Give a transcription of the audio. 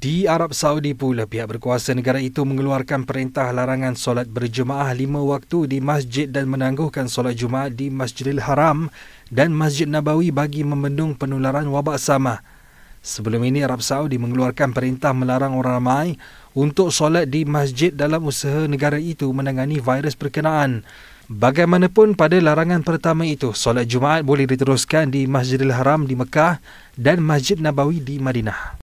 Di Arab Saudi pula pihak berkuasa negara itu mengeluarkan perintah larangan solat berjemaah lima waktu di masjid dan menangguhkan solat Jumaat di Masjidil Haram dan Masjid Nabawi bagi membendung penularan wabak sama. Sebelum ini Arab Saudi mengeluarkan perintah melarang orang ramai untuk solat di masjid dalam usaha negara itu menangani virus berkenaan. Bagaimanapun pada larangan pertama itu, solat Jumaat boleh diteruskan di Masjidil Haram di Mekah dan Masjid Nabawi di Madinah.